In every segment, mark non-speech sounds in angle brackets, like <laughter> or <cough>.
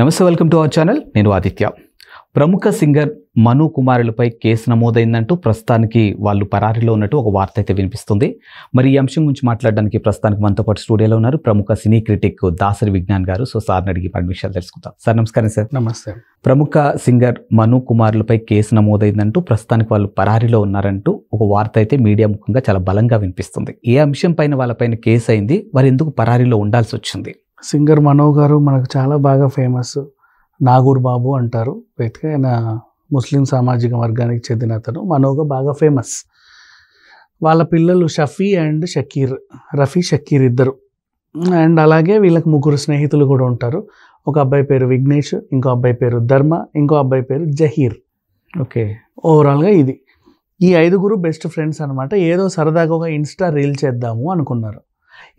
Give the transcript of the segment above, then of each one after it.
నమస్తే welcome to our channel నేను ఆదిత్య ప్రముఖ సింగర్ మను కుమారులపై కేసు నమోదైందంటూ ప్రస్తుతానికి వాళ్ళు పరారీలో ఉన్నట్టు ఒక వార్త అయితే వినిపిస్తుంది మరి ఈ అంశం గురించి మాట్లాడడానికి ప్రస్తుతానికి మనతో పాటు స్టూడియోలో ఉన్నారు ప్రముఖ సినీ క్రిటిక్ దాసరి విజ్ఞాన్ గారు సో సార్ని అడిగి పర్మిషన్ తెలుసుకుందాం సార్ నమస్కారం సార్ నమస్తే ప్రముఖ సింగర్ మను కుమారులపై కేసు నమోదైందంటూ ప్రస్తుతానికి వాళ్ళు పరారీలో ఉన్నారంటూ ఒక వార్త అయితే మీడియా ముఖంగా చాలా బలంగా వినిపిస్తుంది ఏ అంశం పైన వాళ్ళపైన కేసు అయింది వారు ఎందుకు పరారీలో ఉండాల్సి వచ్చింది సింగర్ మనో గారు మనకు చాలా బాగా ఫేమస్ నాగూర్ బాబు అంటారు అయితే ఆయన ముస్లిం సామాజిక వర్గానికి చెందిన అతను మనోగా బాగా ఫేమస్ వాళ్ళ పిల్లలు షఫీ అండ్ షకీర్ రఫీ షకీర్ ఇద్దరు అండ్ అలాగే వీళ్ళకి ముగ్గురు స్నేహితులు కూడా ఉంటారు ఒక అబ్బాయి పేరు విఘ్నేష్ ఇంకో అబ్బాయి పేరు ధర్మ ఇంకో అబ్బాయి పేరు జహీర్ ఓకే ఓవరాల్గా ఇది ఈ ఐదుగురు బెస్ట్ ఫ్రెండ్స్ అనమాట ఏదో సరదాగా ఒక ఇన్స్టా రీల్ చేద్దాము అనుకున్నారు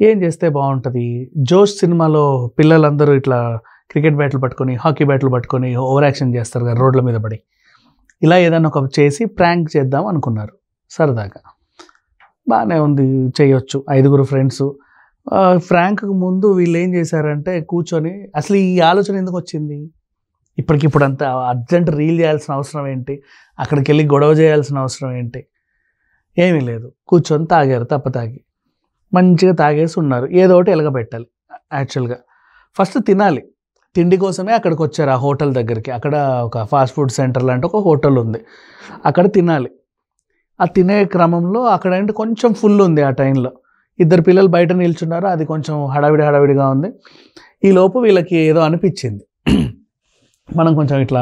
ఏం చేస్తే బాగుంటుంది జోష్ సినిమాలో పిల్లలందరూ ఇట్లా క్రికెట్ బ్యాట్లు పట్టుకొని హాకీ బ్యాట్లు పట్టుకొని ఓవర్ యాక్షన్ చేస్తారు కదా రోడ్ల మీద పడి ఇలా ఏదైనా ఒక చేసి ప్రాంక్ చేద్దాం అనుకున్నారు సరదాగా బాగానే ఉంది చేయొచ్చు ఐదుగురు ఫ్రెండ్స్ ఫ్రాంక్కు ముందు వీళ్ళు ఏం చేశారంటే కూర్చొని అసలు ఈ ఆలోచన ఎందుకు వచ్చింది ఇప్పటికిప్పుడు అంత అర్జెంట్ రీల్ చేయాల్సిన అవసరం ఏంటి అక్కడికి వెళ్ళి గొడవ చేయాల్సిన అవసరం ఏంటి ఏమీ లేదు కూర్చొని తాగారు తప్ప తాగి మంచిగా తాగేసి ఉన్నారు ఏదో ఒకటి ఎలగబెట్టాలి యాక్చువల్గా ఫస్ట్ తినాలి తిండి కోసమే అక్కడికి వచ్చారు ఆ హోటల్ దగ్గరికి అక్కడ ఒక ఫాస్ట్ ఫుడ్ సెంటర్ లాంటి ఒక హోటల్ ఉంది అక్కడ తినాలి ఆ తినే క్రమంలో అక్కడ అంటే కొంచెం ఫుల్ ఉంది ఆ టైంలో ఇద్దరు పిల్లలు బయట నిల్చున్నారు అది కొంచెం హడావిడి హడావిడిగా ఉంది ఈ లోపు వీళ్ళకి ఏదో అనిపించింది <clears throat> మనం కొంచెం ఇట్లా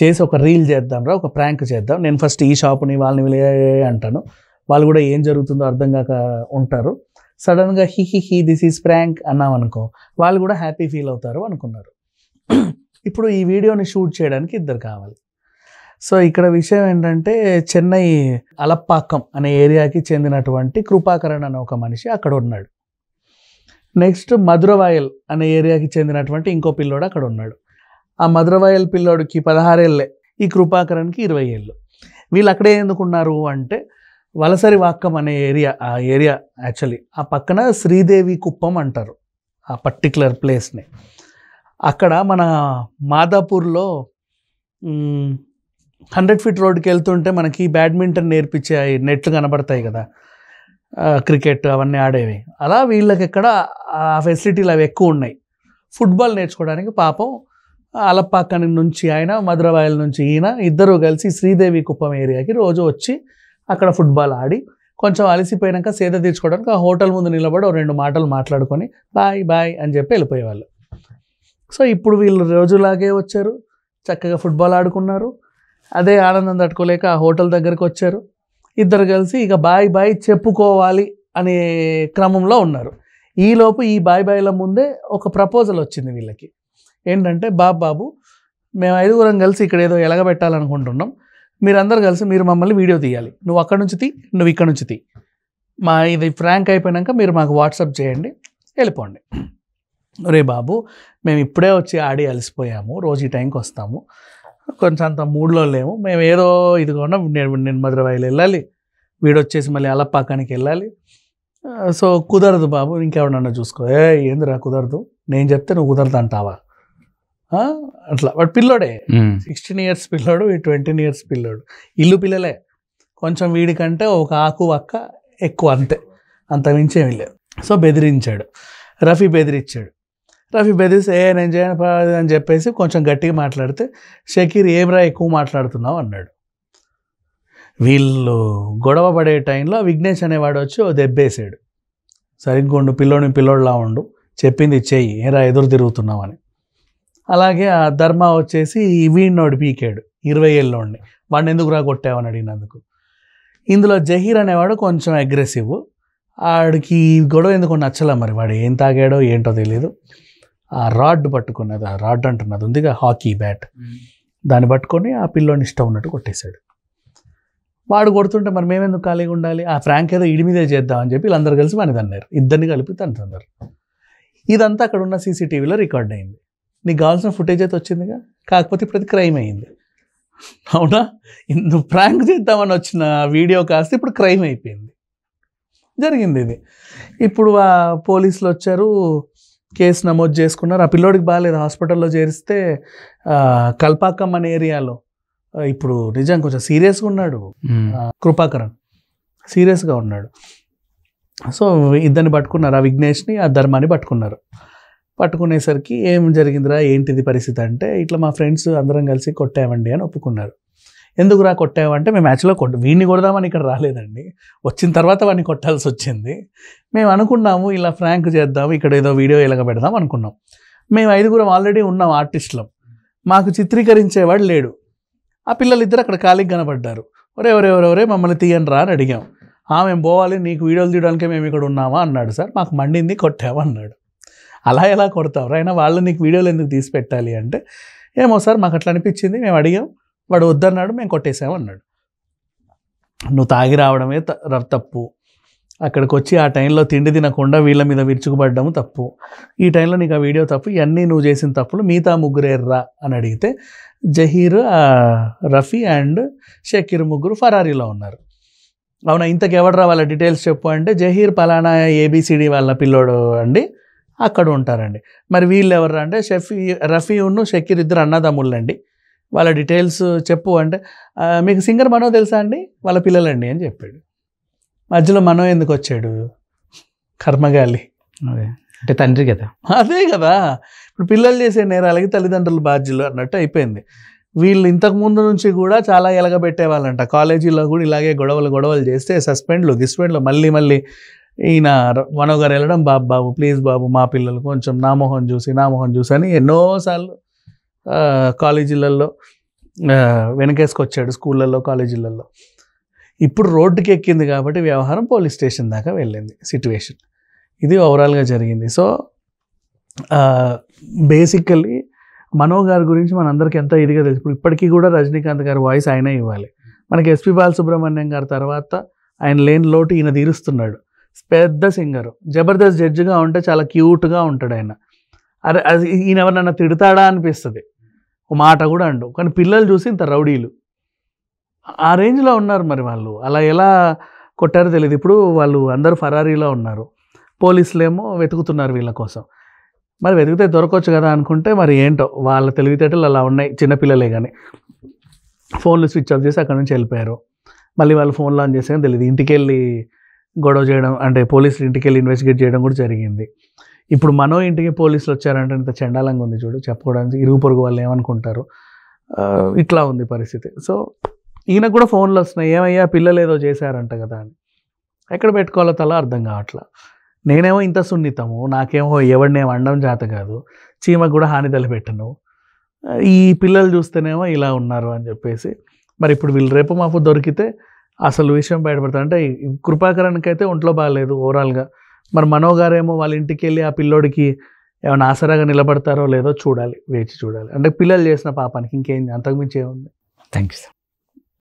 చేసి ఒక రీల్ చేద్దాం రా ఒక ప్రాంక్ చేద్దాం నేను ఫస్ట్ ఈ షాప్ని వాళ్ళని వెళ్ళే అంటాను వాళ్ళు కూడా ఏం జరుగుతుందో అర్థం కాక ఉంటారు సడన్గా he he he this is prank అన్నాం అనుకో వాళ్ళు కూడా హ్యాపీ ఫీల్ అవుతారు అనుకున్నారు ఇప్పుడు ఈ వీడియోని షూట్ చేయడానికి ఇద్దరు కావాలి సో ఇక్కడ విషయం ఏంటంటే చెన్నై అలప్పాకం అనే ఏరియాకి చెందినటువంటి కృపాకరణ్ అనే ఒక మనిషి అక్కడ ఉన్నాడు నెక్స్ట్ మధురవాయల్ అనే ఏరియాకి చెందినటువంటి ఇంకో పిల్లోడు అక్కడ ఉన్నాడు ఆ మధురవాయల్ పిల్లోడికి పదహారేళ్ళే ఈ కృపాకరణ్కి ఇరవై ఏళ్ళు వీళ్ళు అక్కడే ఎందుకున్నారు అంటే వలసరి వాక్కం అనే ఏరియా ఆ ఏరియా యాక్చువల్లీ ఆ పక్కన శ్రీదేవి కుప్పం అంటారు ఆ పర్టికులర్ ప్లేస్ని అక్కడ మన మాదాపూర్లో హండ్రెడ్ ఫీట్ రోడ్కి వెళ్తుంటే మనకి బ్యాడ్మింటన్ నేర్పించే నెట్లు కనబడతాయి కదా క్రికెట్ అవన్నీ ఆడేవి అలా వీళ్ళకి ఎక్కడ ఆ ఫెసిలిటీలు అవి ఎక్కువ ఉన్నాయి ఫుట్బాల్ నేర్చుకోవడానికి పాపం అలప్పాకని నుంచి ఆయన మధురవాయల నుంచి ఈయన ఇద్దరు కలిసి శ్రీదేవి కుప్పం ఏరియాకి రోజు వచ్చి అక్కడ ఫుట్బాల్ ఆడి కొంచెం అలసిపోయాక సేద తీర్చుకోవడానికి ఆ హోటల్ ముందు నిలబడి ఓ రెండు మాటలు మాట్లాడుకొని బాయ్ బాయ్ అని చెప్పి వెళ్ళిపోయేవాళ్ళు సో ఇప్పుడు వీళ్ళు రోజులాగే వచ్చారు చక్కగా ఫుట్బాల్ ఆడుకున్నారు అదే ఆనందం తట్టుకోలేక ఆ హోటల్ దగ్గరికి వచ్చారు ఇద్దరు కలిసి ఇక బాయ్ బాయ్ చెప్పుకోవాలి అనే క్రమంలో ఉన్నారు ఈలోపు ఈ బాయ్ బాయ్ల ముందే ఒక ప్రపోజల్ వచ్చింది వీళ్ళకి ఏంటంటే బాబు బాబు మేము ఐదుగురం కలిసి ఇక్కడ ఏదో ఎలగబెట్టాలనుకుంటున్నాం మీరందరూ కలిసి మీరు మమ్మల్ని వీడియో తీయాలి నువ్వు అక్కడ నుంచి తీ నువ్వు ఇక్కడ నుంచి తీ మా ఇది ఫ్రాంక్ అయిపోయాక మీరు మాకు వాట్సాప్ చేయండి వెళ్ళిపోండి రే బాబు మేము ఇప్పుడే వచ్చి ఆడి అలసిపోయాము రోజు ఈ టైంకి వస్తాము కొంచెం అంత మూడ్లో లేము మేము ఏదో ఇదిగోనా నేను నేను మధురవాయిలు వెళ్ళాలి వీడొచ్చేసి మళ్ళీ అలపాకానికి వెళ్ళాలి సో కుదరదు బాబు ఇంకెవడన్నా చూసుకో ఏ ఏందిరా కుదరదు నేను చెప్తే నువ్వు కుదరదు అంటావా అట్లా వాడు పిల్లోడే సిక్స్టీన్ ఇయర్స్ పిల్లోడు ట్వంటీన్ ఇయర్స్ పిల్లోడు ఇల్లు పిల్లలే కొంచెం వీడికంటే ఒక ఆకు అక్క ఎక్కువ అంతే అంత మించేమీ లేదు సో బెదిరించాడు రఫీ బెదిరించాడు రఫీ బెదిరిస్తే ఏ నేను చేయను అని చెప్పేసి కొంచెం గట్టిగా మాట్లాడితే షకీర్ ఏమ్రా ఎక్కువ మాట్లాడుతున్నావు అన్నాడు వీళ్ళు గొడవ పడే టైంలో విఘ్నేష్ అనేవాడు వచ్చి ఓ దెబ్బేసాడు సరిగ్గా ఉండు పిల్లోని పిల్లోడిలా ఉండు చెప్పింది చెయ్యి ఏరా ఎదురు తిరుగుతున్నావు అని అలాగే ఆ ధర్మ వచ్చేసి వీణోడు పీకాడు ఇరవై ఏళ్ళోడిని వాడిని ఎందుకు రా కొట్టావని అడిగినందుకు ఇందులో జహీర్ అనేవాడు కొంచెం అగ్రెసివ్ ఆడికి గొడవ ఎందుకు నచ్చలే మరి వాడు ఏం తాగాడో ఏంటో తెలియదు ఆ రాడ్ పట్టుకున్నది ఆ రాడ్ అంటున్నది ఉందిగా హాకీ బ్యాట్ దాన్ని పట్టుకొని ఆ పిల్లోని ఇష్టం ఉన్నట్టు కొట్టేశాడు వాడు కొడుతుంటే మరి మేమెందుకు ఖాళీగా ఉండాలి ఆ ఫ్రాంక్ ఏదో ఇడి మీదే చేద్దామని చెప్పి వీళ్ళందరూ కలిసి మనది అన్నారు ఇద్దరిని కలిపి తను తన్నారు ఇదంతా అక్కడ ఉన్న సీసీటీవీలో రికార్డ్ అయింది నీకు కావాల్సిన ఫుటేజ్ అయితే వచ్చిందిగా కాకపోతే ఇప్పుడు క్రైమ్ అయింది అవునా నువ్వు ప్రాంక్ చేద్దామని వచ్చిన వీడియో కాస్త ఇప్పుడు క్రైమ్ అయిపోయింది జరిగింది ఇది ఇప్పుడు ఆ పోలీసులు వచ్చారు కేసు నమోదు చేసుకున్నారు ఆ పిల్లోడికి బాగాలేదు హాస్పిటల్లో చేరిస్తే కల్పాకం అనే ఏరియాలో ఇప్పుడు నిజం కొంచెం సీరియస్గా ఉన్నాడు కృపాకరణ్ సీరియస్గా ఉన్నాడు సో ఇద్దరిని పట్టుకున్నారు ఆ విఘ్నేష్ని ఆ ధర్మాన్ని పట్టుకున్నారు పట్టుకునేసరికి ఏం జరిగిందిరా ఏంటిది పరిస్థితి అంటే ఇట్లా మా ఫ్రెండ్స్ అందరం కలిసి కొట్టామండి అని ఒప్పుకున్నారు ఎందుకురా కొట్టామంటే మేము మ్యాచ్లో కొట్ట వీడిని కొడదామని ఇక్కడ రాలేదండి వచ్చిన తర్వాత వాడిని కొట్టాల్సి వచ్చింది మేము అనుకున్నాము ఇలా ఫ్రాంక్ చేద్దాం ఇక్కడ ఏదో వీడియో ఇలాగ పెడదాం అనుకున్నాం మేము ఐదుగురం ఆల్రెడీ ఉన్నాం ఆర్టిస్టులం మాకు చిత్రీకరించేవాడు లేడు ఆ పిల్లలు ఇద్దరు అక్కడ ఖాళీకి కనబడ్డారు ఒరే ఒరే ఒరే ఒరే మమ్మల్ని తీయండి రా అని అడిగాం ఆ మేము పోవాలి నీకు వీడియోలు తీయడానికే మేము ఇక్కడ ఉన్నామా అన్నాడు సార్ మాకు మండింది కొట్టాము అన్నాడు అలా ఎలా కొడతావు అయినా వాళ్ళు నీకు వీడియోలు ఎందుకు తీసి పెట్టాలి అంటే ఏమో సార్ మాకు అట్లా అనిపించింది మేము అడిగాం వాడు వద్దన్నాడు మేము కొట్టేసాము అన్నాడు నువ్వు తాగి రావడమే తప్పు అక్కడికి వచ్చి ఆ టైంలో తిండి తినకుండా వీళ్ళ మీద విరుచుకుపడ్డము తప్పు ఈ టైంలో నీకు ఆ వీడియో తప్పు ఇవన్నీ నువ్వు చేసిన తప్పులు మిగతా ముగ్గురేర్రా అని అడిగితే జహీర్ రఫీ అండ్ షకీర్ ముగ్గురు ఫరారీలో ఉన్నారు అవునా ఇంతకు ఎవడరా వాళ్ళ డీటెయిల్స్ చెప్పు అంటే జహీర్ పలానా ఏబిసిడి వాళ్ళ పిల్లోడు అండి అక్కడ ఉంటారండి మరి వీళ్ళు ఎవరు అంటే షఫీ రఫీను షకీర్ ఇద్దరు అండి వాళ్ళ డీటెయిల్స్ చెప్పు అంటే మీకు సింగర్ మనో తెలుసా అండి వాళ్ళ పిల్లలండి అని చెప్పాడు మధ్యలో మనో ఎందుకు వచ్చాడు కర్మగాలి అదే అంటే తండ్రి కదా అదే కదా ఇప్పుడు పిల్లలు చేసే నేరాలకి తల్లిదండ్రులు బాధ్యులు అన్నట్టు అయిపోయింది వీళ్ళు ఇంతకు ముందు నుంచి కూడా చాలా ఎలగబెట్టేవాళ్ళంట కాలేజీలో కూడా ఇలాగే గొడవలు గొడవలు చేస్తే సస్పెండ్లు గిస్పెండ్లు మళ్ళీ మళ్ళీ ఈయన మనో గారు వెళ్ళడం బాబు బాబు ప్లీజ్ బాబు మా పిల్లలు కొంచెం మొహం చూసి మొహం చూసి అని ఎన్నోసార్లు కాలేజీలలో వెనకేసుకొచ్చాడు స్కూళ్ళల్లో కాలేజీలలో ఇప్పుడు రోడ్డుకి ఎక్కింది కాబట్టి వ్యవహారం పోలీస్ స్టేషన్ దాకా వెళ్ళింది సిట్యువేషన్ ఇది ఓవరాల్గా జరిగింది సో బేసికలీ మనో గారి గురించి మనందరికీ ఎంత ఇదిగా తెలుసు ఇప్పుడు ఇప్పటికీ కూడా రజనీకాంత్ గారి వాయిస్ ఆయనే ఇవ్వాలి మనకి ఎస్పీ బాలసుబ్రహ్మణ్యం గారి తర్వాత ఆయన లేని లోటు ఈయన తీరుస్తున్నాడు పెద్ద సింగర్ జబర్దస్త్ జడ్జిగా ఉంటే చాలా క్యూట్గా ఉంటాడు ఆయన అరే అది ఈయన ఎవరన్నా తిడతాడా అనిపిస్తుంది ఒక మాట కూడా అండు కానీ పిల్లలు చూసి ఇంత రౌడీలు ఆ రేంజ్లో ఉన్నారు మరి వాళ్ళు అలా ఎలా కొట్టారో తెలియదు ఇప్పుడు వాళ్ళు అందరూ ఫరారీలో ఉన్నారు పోలీసులేమో వెతుకుతున్నారు వీళ్ళ కోసం మరి వెతికితే దొరకవచ్చు కదా అనుకుంటే మరి ఏంటో వాళ్ళ తెలివితేటలు అలా ఉన్నాయి చిన్నపిల్లలే కానీ ఫోన్లు స్విచ్ ఆఫ్ చేసి అక్కడ నుంచి వెళ్ళిపోయారు మళ్ళీ వాళ్ళు ఫోన్లో ఆన్ చేసాక తెలియదు ఇంటికి వెళ్ళి గొడవ చేయడం అంటే పోలీసులు ఇంటికి వెళ్ళి ఇన్వెస్టిగేట్ చేయడం కూడా జరిగింది ఇప్పుడు మనో ఇంటికి పోలీసులు వచ్చారంటే ఇంత చండాలంగా ఉంది చూడు చెప్పుకోవడానికి ఇరుగు పొరుగు వాళ్ళు ఏమనుకుంటారు ఇట్లా ఉంది పరిస్థితి సో ఈయనకు కూడా ఫోన్లు వస్తున్నాయి ఏమయ్యా పిల్లలు ఏదో చేశారంట కదా అని ఎక్కడ పెట్టుకోవాలో తల అర్థం కావట్లా నేనేమో ఇంత సున్నితము నాకేమో ఎవడినేం వండడం జాత కాదు చీమకు కూడా హాని తలపెట్టను ఈ పిల్లలు చూస్తేనేమో ఇలా ఉన్నారు అని చెప్పేసి మరి ఇప్పుడు వీళ్ళు రేపు మాపు దొరికితే అసలు విషయం బయటపడతారు అంటే కృపాకరానికి అయితే ఒంట్లో బాగాలేదు ఓవరాల్గా మరి మనోగారేమో వాళ్ళ ఇంటికి వెళ్ళి ఆ పిల్లోడికి ఏమైనా ఆసరాగా నిలబడతారో లేదో చూడాలి వేచి చూడాలి అంటే పిల్లలు చేసిన పాపానికి ఇంకేం అంతకుమించి ఏముంది థ్యాంక్ యూ సార్